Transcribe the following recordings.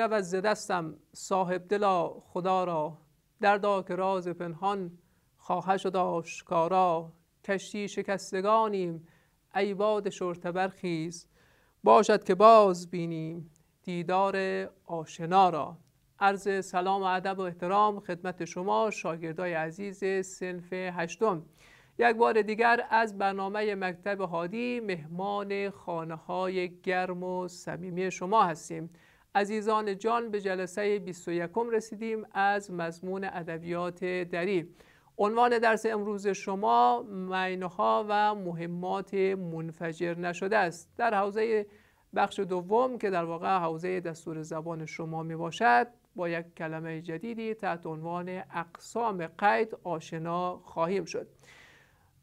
از ز دستم صاحب دلا خدا را در که راز پنهان خواهش شد آشکارا کشتی شکستگانیم ای باد شرطه برخیز باشد که باز بینیم دیدار آشنا را عرض سلام و ادب و احترام خدمت شما شاگردای عزیز سنف هشتم یک بار دیگر از برنامه مکتب هادی مهمان خانه های گرم و صمیمی شما هستیم عزیزان جان به جلسه 21 رسیدیم از مضمون ادبیات دری عنوان درس امروز شما معناها و مهمات منفجر نشده است در حوزه بخش دوم که در واقع حوزه دستور زبان شما می باشد با یک کلمه جدیدی تحت عنوان اقسام قید آشنا خواهیم شد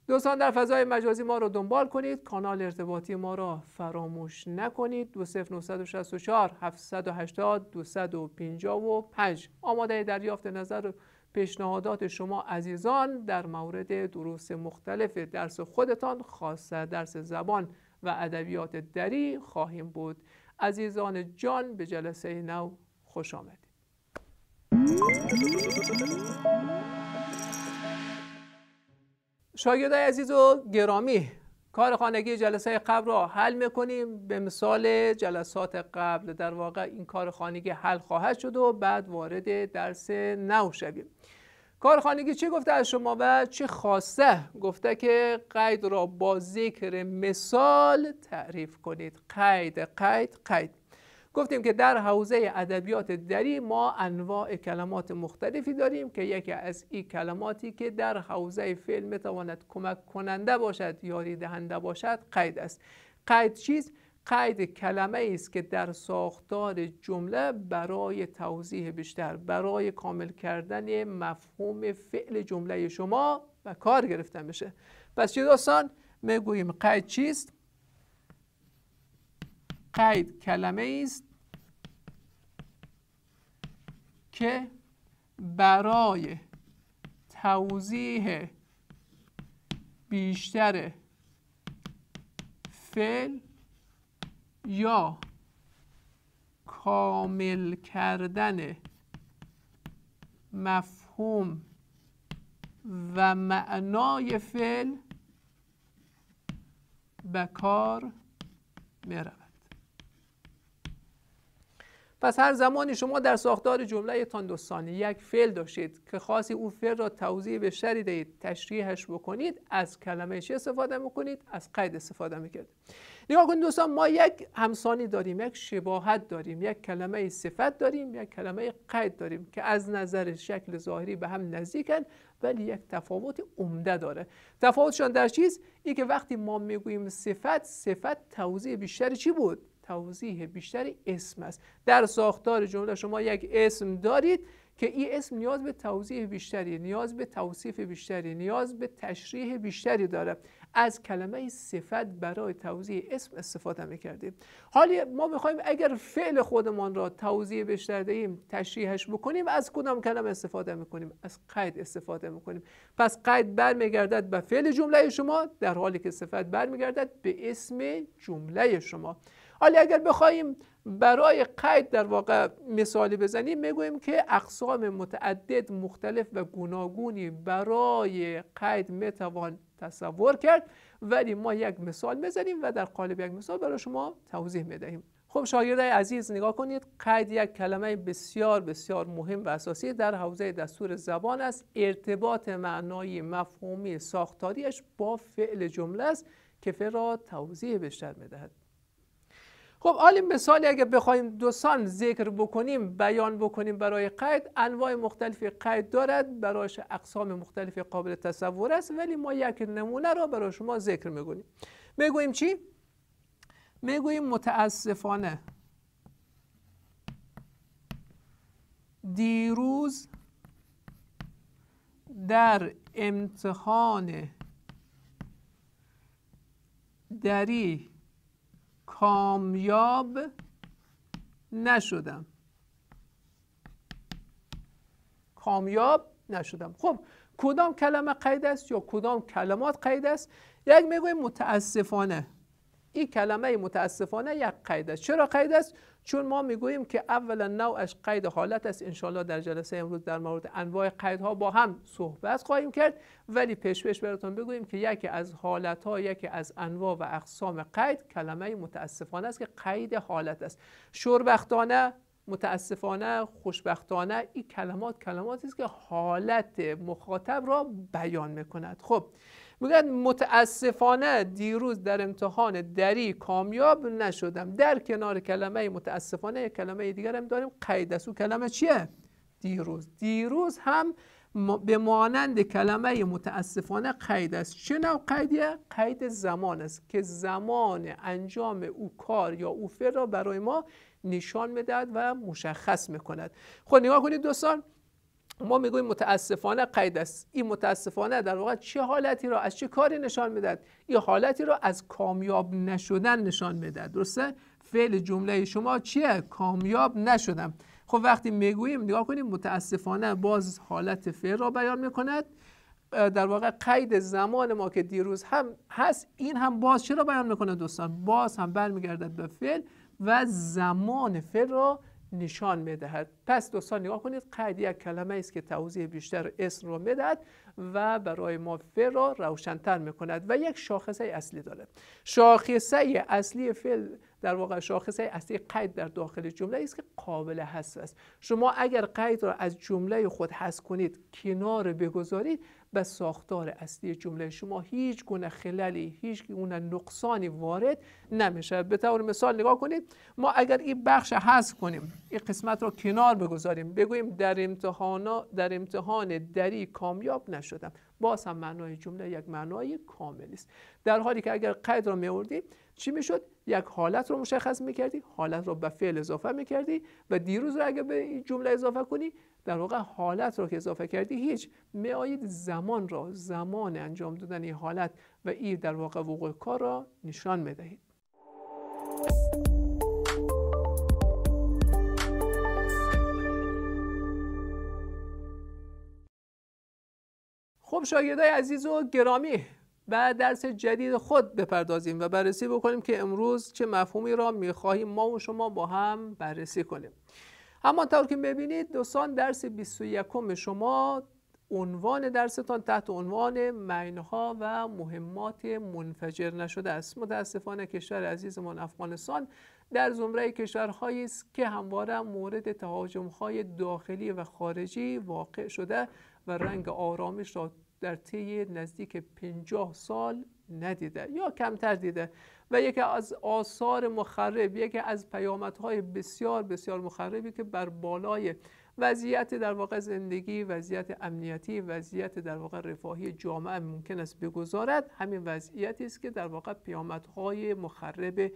دوستان در فضای مجازی ما رو دنبال کنید کانال ارتباطی ما را فراموش نکنید 2964، 780 255 آماده دریافت نظر پیشنهادات شما عزیزان در مورد دروس مختلف درس خودتان خاص درس زبان و ادبیات دری خواهیم بود عزیزان جان به جلسه نو خوش آمدید شاگردای عزیز و گرامی کار خانگی جلسه قبل را حل میکنیم به مثال جلسات قبل در واقع این کار خانگی حل خواهد شد و بعد وارد درس نو شویم کار خانگی چه گفته از شما و چه خواسته گفته که قید را با ذکر مثال تعریف کنید قید قید قید گفتیم که در حوزه ادبیات دری ما انواع کلمات مختلفی داریم که یکی از این کلماتی که در حوزه فعل میتواند کمک کننده باشد یاری دهنده باشد قید است قید چیست قید کلمه ای است که در ساختار جمله برای توضیح بیشتر برای کامل کردن مفهوم فعل جمله شما به کار گرفته میشه پس چه دوستان میگوییم قید چیست قید کلمه است که برای توضیح بیشتر فعل یا کامل کردن مفهوم و معنای فعل به کار میرم پس هر زمانی شما در ساختار جمله تان یک فعل داشتید که خاصی او فعل را توضیح بیشتری دهید تشریحش بکنید از کلمه چه استفاده میکنید از قید استفاده میکرد نگاه کنید دوستان ما یک همسانی داریم یک شباهت داریم یک کلمه صفت داریم یک کلمه قید داریم که از نظر شکل ظاهری به هم نزدیکن ولی یک تفاوت عمده داره تفاوتشان در چیز این که وقتی ما میگوییم صفت صفت توضیح بیشتر چی بود توضیح بیشتری اسم است در ساختار جمله شما یک اسم دارید که این اسم نیاز به توضیح بیشتری نیاز به توصیف بیشتری نیاز به تشریح بیشتری داره از کلمه صفت برای توضیح اسم استفاده میکردیم حالی ما میخوایم اگر فعل خودمان را توضیح بیشتر دهیم تشریحش بکنیم از کدام کلمه استفاده میکنیم از قید استفاده میکنیم پس قید برمیگردد به فعل جمله شما در حالی که صفت برمیگردد به اسم جمله شما حالا اگر بخوایم برای قید در واقع مثالی بزنیم میگوییم که اقسام متعدد مختلف و گوناگونی برای قید میتوان تصور کرد ولی ما یک مثال میزنیم و در قالب یک مثال برای شما توضیح میدهیم خب شاگردای عزیز نگاه کنید قید یک کلمه بسیار بسیار مهم و اساسی در حوزه دستور زبان است ارتباط معنایی مفهومی ساختاریش با فعل جمله است که فعل را توضیح بیشتر میدهد خب آلی مثالی اگه بخوایم سان ذکر بکنیم بیان بکنیم برای قید انواع مختلفی قید دارد برایش اقسام مختلفی قابل تصور است ولی ما یک نمونه را برای شما ذکر میکنیم میگوییم چی؟ میگوییم متاسفانه دیروز در امتحان دری کامیاب نشدم کامیاب نشدم خب کدام کلمه قید است یا کدام کلمات قید است یک میگوی متاسفانه این کلمه متاسفانه یک قید است چرا قید است چون ما میگوییم که اولا نوعش قید حالت است انشالله در جلسه امروز در مورد انواع قیدها با هم صحبت خواهیم کرد ولی پیش پیش براتون بگوییم که یکی از ها یکی از انواع و اقسام قید کلمه متاسفانه است که قید حالت است شوربختانه متاسفانه خوشبختانه این کلمات کلماتی است که حالت مخاطب را بیان میکند خب میگن متاسفانه دیروز در امتحان دری کامیاب نشدم در کنار کلمه متاسفانه یک کلمه دیگر هم داریم قید است او کلمه چیه دیروز دیروز هم به مانند کلمه متاسفانه قید است چه نوع قیدیه قید زمان است که زمان انجام او کار یا او فعل را برای ما نشان میدهد و مشخص میکند خب نگاه کنید دوستان ما میگوییم متاسفانه قید است این متاسفانه در واقع چه حالتی را از چه کاری نشان میدهد این حالتی را از کامیاب نشدن نشان میدهد درسته فعل جمله شما چیه کامیاب نشدم خب وقتی میگوییم نگاه کنیم متاسفانه باز حالت فعل را بیان میکند در واقع قید زمان ما که دیروز هم هست این هم باز چرا بیان میکنه دوستان باز هم برمیگردد به فعل و زمان فعل را نشان میدهد پس دوستان نگاه کنید قید یک کلمه است که توضیح بیشتر اسم رو میدهد و برای ما فعل را روشنتر میکند و یک شاخصه اصلی دارد شاخصه اصلی فعل در واقع شاخصه اصلی قید در داخل جمله است که قابل حذف است شما اگر قید را از جمله خود حذف کنید کنار بگذارید به ساختار اصلی جمله شما هیچ گونه خللی هیچ گونه نقصانی وارد نمیشه به طور مثال نگاه کنید ما اگر این بخش حذف کنیم این قسمت را کنار بگذاریم بگوییم در امتحان در امتحان دری کامیاب نشد شدم باز هم معنای جمله یک معنای کامل است در حالی که اگر قید را میوردی چی میشد یک حالت رو مشخص میکردی حالت رو به فعل اضافه میکردی و دیروز رو اگر به این جمله اضافه کنی در واقع حالت رو که اضافه کردی هیچ میآید زمان را زمان انجام دادن این حالت و این در واقع وقوع کار را نشان میدهید شاگردای عزیز و گرامی و درس جدید خود بپردازیم و بررسی بکنیم که امروز چه مفهومی را میخواهیم ما و شما با هم بررسی کنیم اما تا که ببینید دوستان درس 21 شما عنوان درستان تحت عنوان معنیها و مهمات منفجر نشده است متاسفانه کشور عزیزمان افغانستان در زمره کشورهایی است که همواره مورد تهاجمهای داخلی و خارجی واقع شده و رنگ آرامش را در طی نزدیک 50 سال ندیده یا کمتر دیده و یکی از آثار مخرب یکی از پیامدهای بسیار بسیار مخربی که بر بالای وضعیت در واقع زندگی وضعیت امنیتی وضعیت در واقع رفاهی جامعه ممکن است بگذارد همین وضعیتی است که در واقع پیامدهای مخرب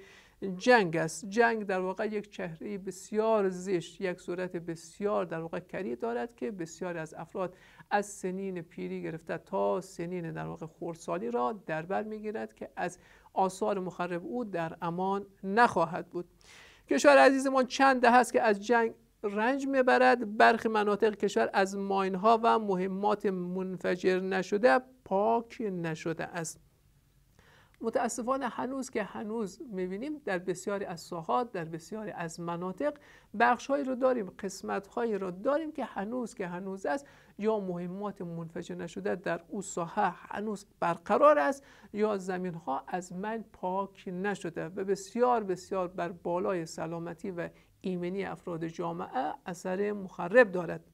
جنگ است جنگ در واقع یک چهره بسیار زشت یک صورت بسیار در واقع کری دارد که بسیاری از افراد از سنین پیری گرفته تا سنین در واقع خردسالی را در بر میگیرد که از آثار مخرب او در امان نخواهد بود کشور ما چند ده است که از جنگ رنج میبرد برخی مناطق کشور از ماین ها و مهمات منفجر نشده پاک نشده است متاسفانه هنوز که هنوز میبینیم در بسیاری از ساحات در بسیاری از مناطق بخشهایی رو داریم قسمتهایی رو داریم که هنوز که هنوز است یا مهمات منفجر نشده در او ساحه هنوز برقرار است یا زمین ها از من پاک نشده و بسیار بسیار بر بالای سلامتی و ایمنی افراد جامعه اثر مخرب دارد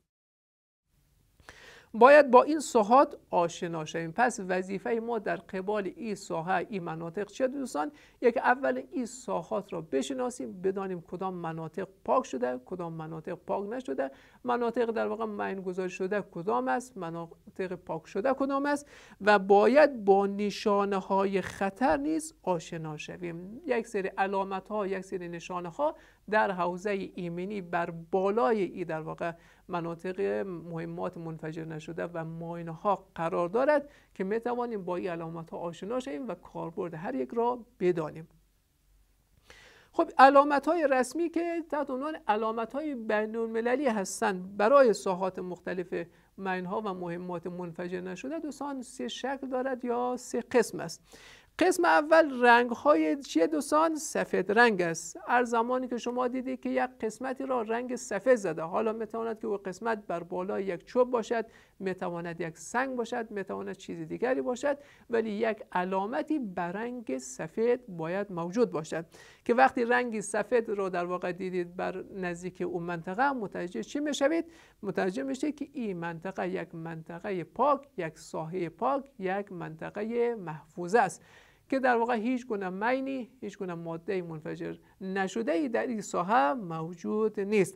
باید با این ساحات آشنا شویم پس وظیفه ما در قبال این ساحه این مناطق چه دوستان یک اول این ساحات را بشناسیم بدانیم کدام مناطق پاک شده کدام مناطق پاک نشده مناطق در واقع معین گذار شده کدام است مناطق پاک شده کدام است و باید با نشانه های خطر نیز آشنا شویم یک سری علامت ها یک سری نشانه ها در حوزه ایمنی بر بالای ای در واقع مناطق مهمات منفجر نشده و ماینه ها قرار دارد که می توانیم با این علامت ها آشنا شویم و کاربرد هر یک را بدانیم خب علامت های رسمی که تحت عنوان علامت های بین المللی هستند برای ساحات مختلف ماینها ها و مهمات منفجر نشده دوستان سه شکل دارد یا سه قسم است قسم اول رنگ های چیه دوستان سفید رنگ است هر زمانی که شما دیدید که یک قسمتی را رنگ سفید زده حالا میتواند که او قسمت بر بالا یک چوب باشد میتواند یک سنگ باشد میتواند چیز دیگری باشد ولی یک علامتی بر رنگ سفید باید موجود باشد که وقتی رنگ سفید را در واقع دیدید بر نزدیک اون منطقه متوجه چی میشوید متوجه میشه که این منطقه یک منطقه پاک یک ساحه پاک یک منطقه محفوظ است که در واقع هیچ گونه معنی هیچ گونه ماده منفجر نشده ای در این ساحه موجود نیست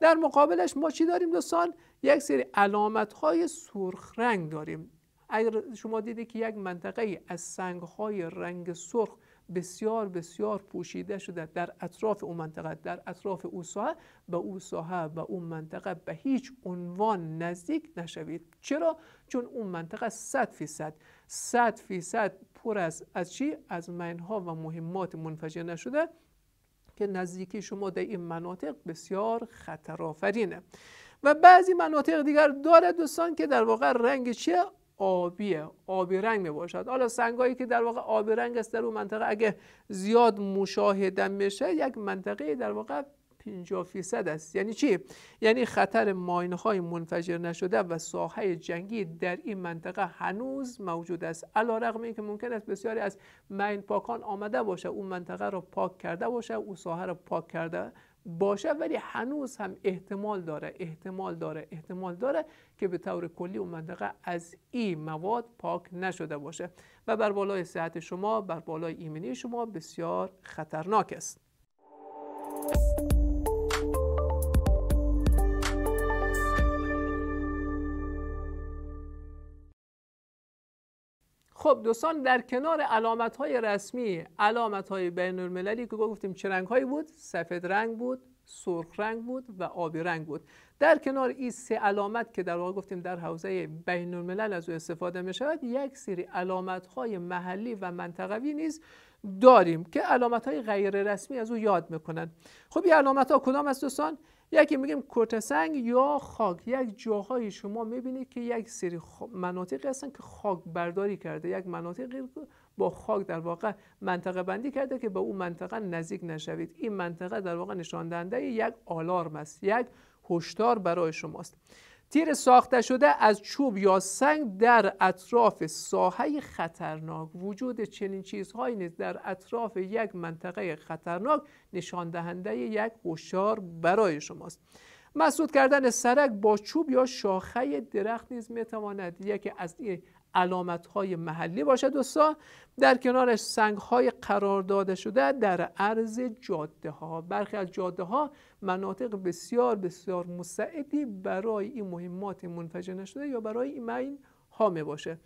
در مقابلش ما چی داریم دوستان یک سری علامت های سرخ رنگ داریم اگر شما دیدید که یک منطقه از سنگ های رنگ سرخ بسیار بسیار پوشیده شده در اطراف اون منطقه در اطراف او ساحه به او ساحه به اون منطقه به هیچ عنوان نزدیک نشوید چرا چون اون منطقه 100 فیصد 100 فیصد پر است از چی از منها و مهمات منفجر نشده که نزدیکی شما در این مناطق بسیار خطرآفرینه و بعضی مناطق دیگر داره دوستان که در واقع رنگ چیه آبیه آبی رنگ می باشد حالا سنگایی که در واقع آبی رنگ است در اون منطقه اگه زیاد مشاهده میشه یک منطقه در واقع 50 فیصد است یعنی چی یعنی خطر ماین های منفجر نشده و ساحه جنگی در این منطقه هنوز موجود است علا رغم اینکه ممکن است بسیاری از مین پاکان آمده باشه اون منطقه را پاک کرده باشه اون ساحه را پاک کرده باشه ولی هنوز هم احتمال داره احتمال داره احتمال داره که به طور کلی اون منطقه از این مواد پاک نشده باشه و بر بالای صحت شما بر بالای ایمنی شما بسیار خطرناک است خب دوستان در کنار علامت های رسمی علامت های بین المللی که گفتیم چه رنگ هایی بود سفید رنگ بود سرخ رنگ بود و آبی رنگ بود در کنار این سه علامت که در واقع گفتیم در حوزه بین از او استفاده می شود یک سری علامت های محلی و منطقوی نیز داریم که علامت های غیر رسمی از او یاد میکنند. خب این علامت ها کدام از دوستان یکی میگیم سنگ یا خاک یک جاهای شما میبینید که یک سری مناطقی هستن که خاک برداری کرده یک مناطقی با خاک در واقع منطقه بندی کرده که به اون منطقه نزدیک نشوید این منطقه در واقع نشان دهنده یک آلارم است یک هشدار برای شماست تیر ساخته شده از چوب یا سنگ در اطراف ساحه خطرناک وجود چنین چیزهایی نیز در اطراف یک منطقه خطرناک نشان دهنده یک هشدار برای شماست مسدود کردن سرک با چوب یا شاخه درخت نیز میتواند یکی از, علامت های محلی باشد دوستا در کنارش سنگ های قرار داده شده در عرض جاده ها برخی از جاده ها مناطق بسیار بسیار مساعدی برای این مهمات منفجر نشده یا برای این می باشه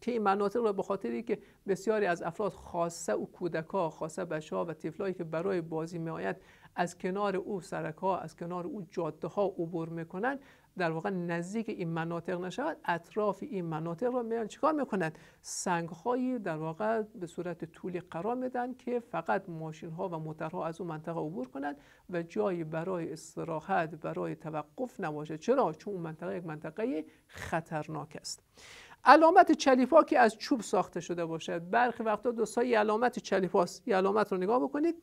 که این مناطق را به خاطری که بسیاری از افراد خاصه او ها خاصه بچه ها و تفلایی که برای بازی می آید از کنار او سرک ها از کنار او جاده ها عبور میکنن در واقع نزدیک این مناطق نشود اطراف این مناطق را میان چیکار میکنند سنگهایی در واقع به صورت طولی قرار میدن که فقط ماشین ها و موترها از اون منطقه عبور کنند و جایی برای استراحت برای توقف نباشه چرا چون اون منطقه یک منطقه خطرناک است علامت چلیفا که از چوب ساخته شده باشد برخی وقتا دوستایی علامت چلیپاست یه علامت رو نگاه بکنید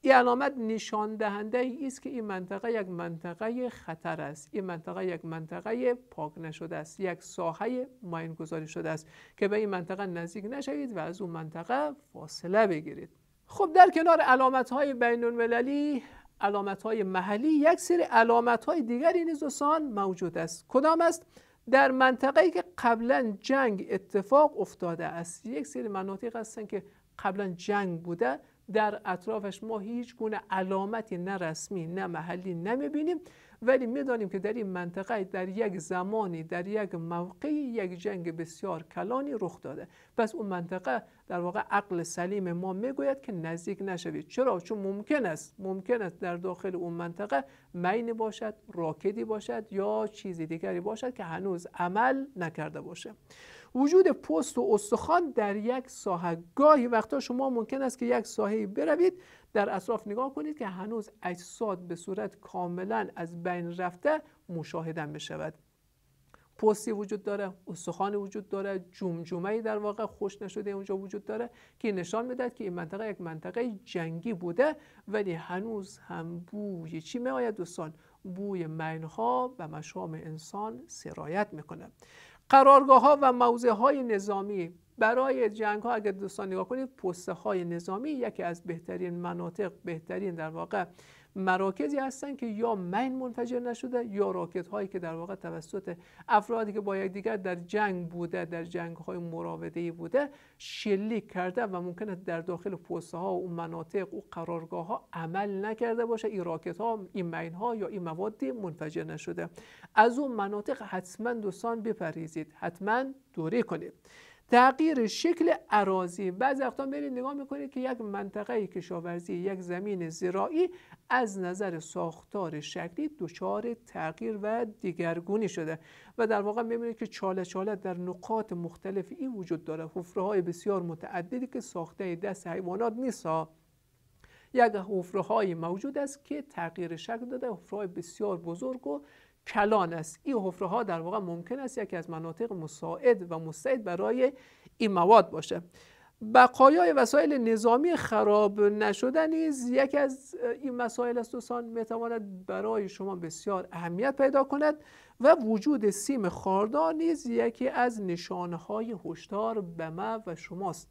این علامت نشان دهنده ای است که این منطقه یک منطقه خطر است این منطقه یک منطقه پاک نشده است یک ساحه ماین گذاری شده است که به این منطقه نزدیک نشوید و از اون منطقه فاصله بگیرید خب در کنار علامت های بین المللی علامت های محلی یک سری علامت های دیگری نیز دوستان موجود است کدام است در منطقه‌ای که قبلا جنگ اتفاق افتاده است یک سری مناطق هستند که قبلا جنگ بوده در اطرافش ما هیچ گونه علامتی نه رسمی نه محلی نمیبینیم ولی میدانیم که در این منطقه در یک زمانی در یک موقعی یک جنگ بسیار کلانی رخ داده پس اون منطقه در واقع عقل سلیم ما میگوید که نزدیک نشوید چرا چون ممکن است ممکن است در داخل اون منطقه مین باشد راکدی باشد یا چیزی دیگری باشد که هنوز عمل نکرده باشه وجود پست و استخوان در یک ساحه گاهی وقتا شما ممکن است که یک ساحه بروید در اطراف نگاه کنید که هنوز اجساد به صورت کاملا از بین رفته مشاهده می شود پستی وجود داره استخوان وجود داره جمجمه در واقع خوش نشده اونجا وجود داره که نشان میدهد که این منطقه یک منطقه جنگی بوده ولی هنوز هم بوی چی می آید دوستان بوی مینها و مشام انسان سرایت میکنه قرارگاه ها و موضع های نظامی برای جنگ ها اگر دوستان نگاه کنید پسته های نظامی یکی از بهترین مناطق بهترین در واقع مراکزی هستن که یا مین منفجر نشده یا راکت هایی که در واقع توسط افرادی که با یکدیگر در جنگ بوده در جنگ های مراوده بوده شلیک کرده و است در داخل پوسته ها و اون مناطق و قرارگاه ها عمل نکرده باشه این راکت ها این مین ها یا این مواد منفجر نشده از اون مناطق حتما دوستان بپریزید حتما دوری کنید تغییر شکل عراضی بعض وقتا برید نگاه میکنید که یک منطقه کشاورزی یک زمین زراعی از نظر ساختار شکلی دچار تغییر و دیگرگونی شده و در واقع میبینید که چاله چاله در نقاط مختلف این وجود داره حفره های بسیار متعددی که ساخته دست حیوانات نیست یک حفره های موجود است که تغییر شکل داده حفره های بسیار بزرگ و کلان است این حفره ها در واقع ممکن است یکی از مناطق مساعد و مستعد برای این مواد باشه بقایای وسایل نظامی خراب نشده نیز یکی از این مسائل است دوستان میتواند برای شما بسیار اهمیت پیدا کند و وجود سیم خاردار نیز یکی از نشانهای هشدار به ما و شماست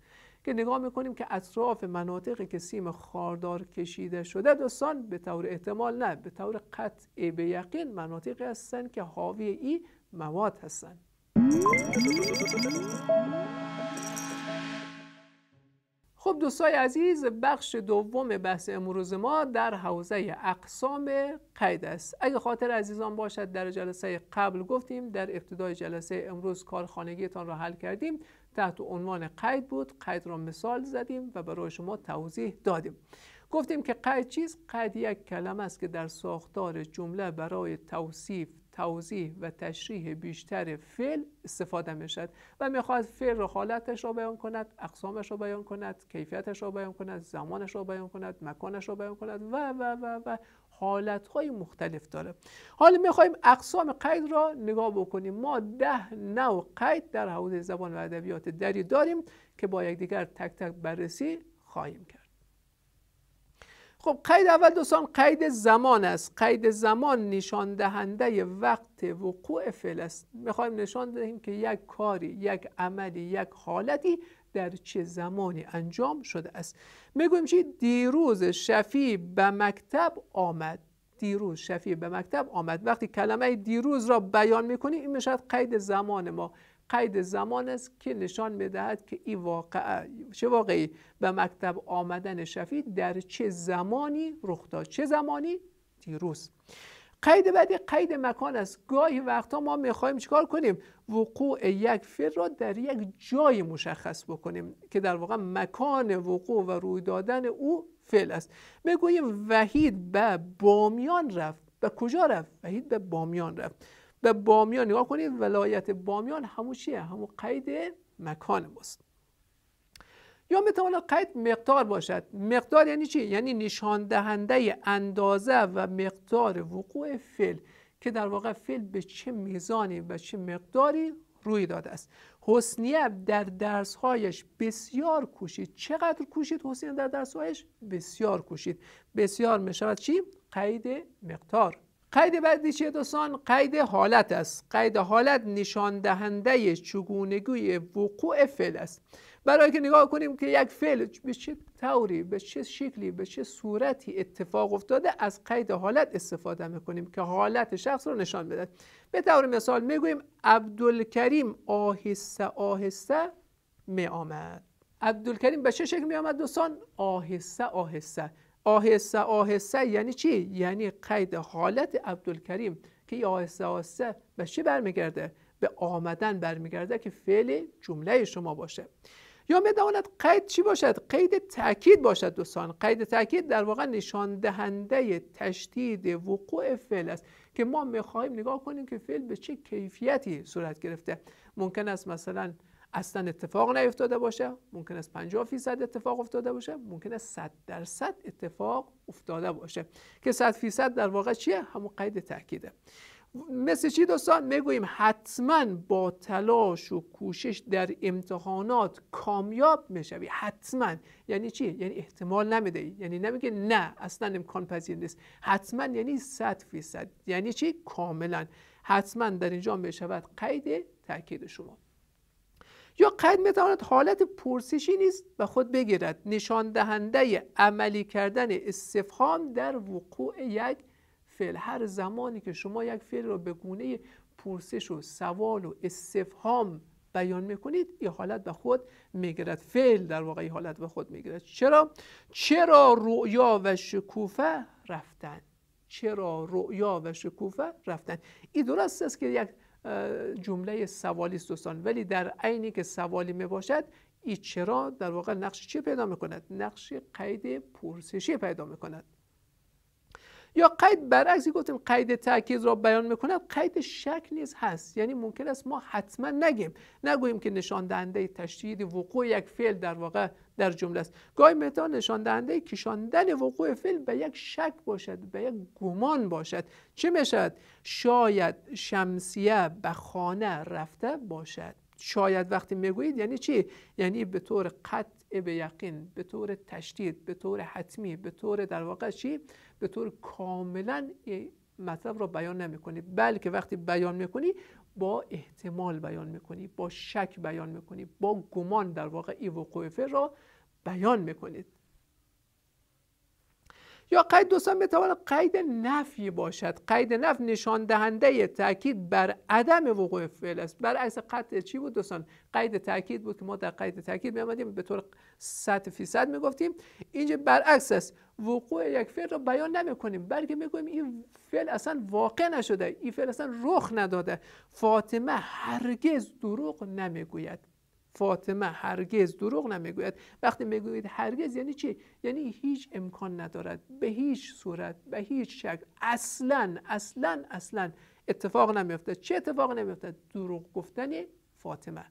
که نگاه میکنیم که اطراف مناطقی که سیم خاردار کشیده شده دوستان به طور احتمال نه به طور قطع به یقین مناطقی هستند که حاوی ای مواد هستند خب دوستای عزیز بخش دوم بحث امروز ما در حوزه اقسام قید است اگه خاطر عزیزان باشد در جلسه قبل گفتیم در ابتدای جلسه امروز کارخانگیتان را حل کردیم تحت عنوان قید بود قید را مثال زدیم و برای شما توضیح دادیم گفتیم که قید چیز قید یک کلمه است که در ساختار جمله برای توصیف توضیح و تشریح بیشتر فعل استفاده می و میخواد فعل را حالتش را بیان کند اقسامش را بیان کند کیفیتش را بیان کند زمانش را بیان کند مکانش را بیان کند و و و و حالتهای مختلف داره حالا میخوایم اقسام قید را نگاه بکنیم ما ده نو قید در حوزه زبان و ادبیات دری داریم که با یکدیگر تک تک بررسی خواهیم کرد خب قید اول دوستان قید زمان است قید زمان نشان دهنده وقت وقوع فعل است میخوایم نشان دهیم که یک کاری یک عملی یک حالتی در چه زمانی انجام شده است میگویم چی دیروز شفی به مکتب آمد دیروز شفی به مکتب آمد وقتی کلمه دیروز را بیان میکنی این میشد قید زمان ما قید زمان است که نشان میدهد که این چه واقعی به مکتب آمدن شفی در چه زمانی رخ داد چه زمانی دیروز قید بعدی قید مکان است گاهی وقتا ما میخوایم چیکار کنیم وقوع یک فعل را در یک جای مشخص بکنیم که در واقع مکان وقوع و روی دادن او فعل است میگوییم وحید به بامیان رفت به کجا رفت وحید به بامیان رفت به بامیان نگاه کنید ولایت بامیان همون چیه همون قید مکان ماست یا میتواند قید مقدار باشد مقدار یعنی چی یعنی نشان دهنده اندازه و مقدار وقوع فعل که در واقع فعل به چه میزانی و چه مقداری روی داده است حسنیه در درسهایش بسیار کوشید چقدر کوشید حسنیه در درسهایش بسیار کوشید بسیار میشود چی قید مقدار قید بعدی چیه دوستان قید حالت است قید حالت نشان دهنده چگونگی وقوع فعل است برای که نگاه کنیم که یک فعل به چه طوری به چه شکلی به چه صورتی اتفاق افتاده از قید حالت استفاده میکنیم که حالت شخص رو نشان بده به طور مثال میگوییم عبدالکریم آهسته آهسته می آمد عبدالکریم به چه شکل می آمد دوستان آهسته آهسته آهسته آهسته یعنی چی یعنی قید حالت عبدالکریم که آهسته آهسته به چه برمیگرده به آمدن برمیگرده که فعل جمله شما باشه یا میتواند قید چی باشد قید تاکید باشد دوستان قید تاکید در واقع نشان دهنده تشدید وقوع فعل است که ما میخواهیم نگاه کنیم که فعل به چه کیفیتی صورت گرفته ممکن است مثلا اصلا اتفاق نیفتاده باشه ممکن است 50 فیصد اتفاق افتاده باشه ممکن است 100 درصد اتفاق افتاده باشه که 100 فیصد در واقع چیه همون قید تاکیده مثل چی دوستان میگوییم حتما با تلاش و کوشش در امتحانات کامیاب میشوی حتما یعنی چی یعنی احتمال نمیدهی یعنی نمیگه نه اصلا امکان پذیر نیست حتما یعنی 100 فیصد یعنی چی کاملا حتما در اینجا میشود قید تاکید شما یا قید میتواند حالت پرسشی نیست و خود بگیرد نشان دهنده عملی کردن استفهام در وقوع یک فعل هر زمانی که شما یک فعل را به گونه پرسش و سوال و استفهام بیان میکنید این حالت به خود میگیرد فعل در واقع حالت به خود میگرد چرا چرا رؤیا و شکوفه رفتن چرا رؤیا و شکوفه رفتن این درست است که یک جمله سوالی است دوستان ولی در عینی که سوالی می باشد این چرا در واقع نقش چه پیدا میکند؟ نقش قید پرسشی پیدا میکند یا قید برعکسی گفتیم قید تاکید را بیان میکند قید شک نیز هست یعنی ممکن است ما حتما نگیم نگوییم که نشان دهنده تشدید وقوع یک فعل در واقع در جمله است گاهی میتوان نشان دهنده کشاندن وقوع فعل به یک شک باشد به یک گمان باشد چه میشد؟ شاید شمسیه به خانه رفته باشد شاید وقتی میگویید یعنی چی یعنی به طور قطع قطعه به یقین به طور تشدید به طور حتمی به طور در واقع چی به طور کاملا مطلب را بیان نمیکنی بلکه وقتی بیان میکنی با احتمال بیان میکنی با شک بیان میکنی با گمان در واقع ای وقوع را بیان میکنید یا قید دوستان میتواند قید نفی باشد قید نفی نشان دهنده تاکید بر عدم وقوع فعل است برعکس قطع چی بود دوستان قید تاکید بود که ما در قید تاکید میآمدیم به طور 100 فیصد میگفتیم اینجا برعکس است وقوع یک فعل را بیان نمیکنیم بلکه میگوییم این فعل اصلا واقع نشده این فعل اصلا رخ نداده فاطمه هرگز دروغ نمیگوید فاطمه هرگز دروغ نمیگوید وقتی میگوید هرگز یعنی چی یعنی هیچ امکان ندارد به هیچ صورت به هیچ شکل اصلا اصلا اصلا اتفاق نمیافتد چه اتفاق نمیافتد دروغ گفتن فاطمه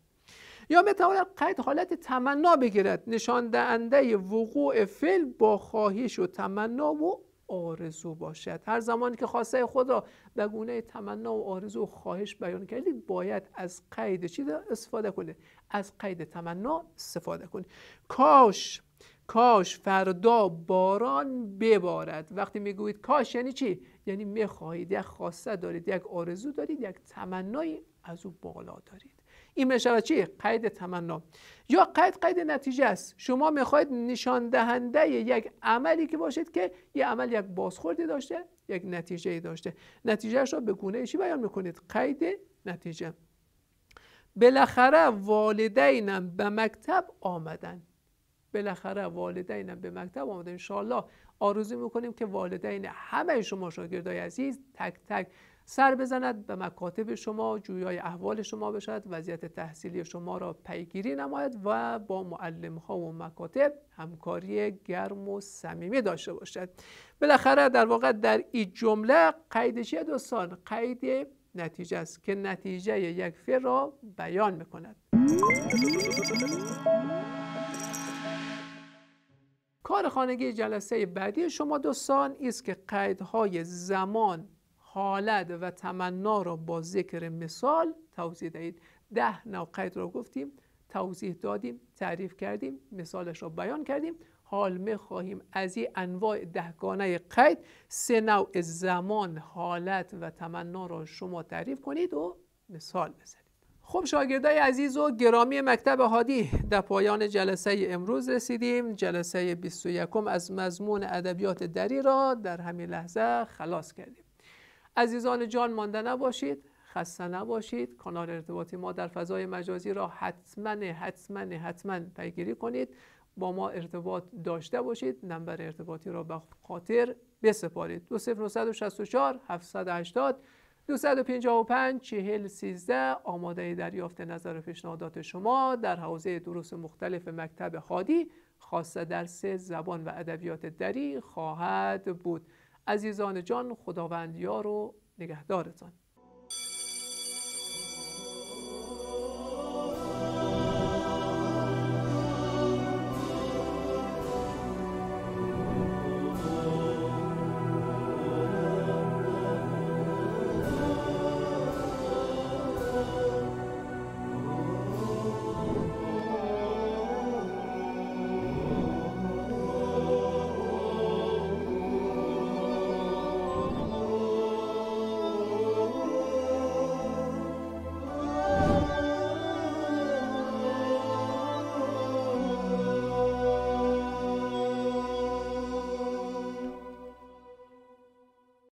یا میتواند قید حالت تمنا بگیرد نشان دهنده وقوع فعل با خواهش و تمنا و آرزو باشد هر زمانی که خواسته خدا به گونه تمنا و آرزو و خواهش بیان کردید باید از قید چی استفاده کنید از قید تمنا استفاده کنید کاش کاش فردا باران ببارد وقتی میگویید کاش یعنی چی یعنی میخواهید یک خواسته دارید یک آرزو دارید یک تمنایی از او بالا دارید این میشود چی قید تمنا یا قید قید نتیجه است شما میخواید نشان دهنده یک عملی که باشید که یه عمل یک بازخوردی داشته یک نتیجه ای داشته نتیجهش را به گونه چی بیان میکنید قید نتیجه بالاخره والدینم به مکتب آمدن بالاخره والدینم به مکتب آمدن انشاءالله آرزو میکنیم که والدین همه شما شاگردای عزیز تک تک سر بزند به مکاتب شما جویای احوال شما بشد وضعیت تحصیلی شما را پیگیری نماید و با معلم ها و مکاتب همکاری گرم و صمیمی داشته باشد بالاخره در واقع در این جمله قیدشی دوستان قید نتیجه است که نتیجه یک فعل را بیان میکند کار خانگی جلسه بعدی شما دوستان است که قیدهای زمان حالت و تمنا را با ذکر مثال توضیح دهید ده نوع قید را گفتیم توضیح دادیم تعریف کردیم مثالش را بیان کردیم حال می خواهیم از این انواع دهگانه قید سه نوع زمان حالت و تمنا را شما تعریف کنید و مثال بزنید خب شاگرده عزیز و گرامی مکتب هادی در پایان جلسه امروز رسیدیم جلسه 21 از مضمون ادبیات دری را در همین لحظه خلاص کردیم عزیزان جان مانده نباشید خسته نباشید کانال ارتباطی ما در فضای مجازی را حتما حتما حتما پیگیری کنید با ما ارتباط داشته باشید نمبر ارتباطی را به خاطر بسپارید 2964 780 255 چهل 13 آماده دریافت نظر و پیشنهادات شما در حوزه دروس مختلف مکتب خادی خاصه درس زبان و ادبیات دری خواهد بود عزیزان جان خداوندیار و نگهدارتان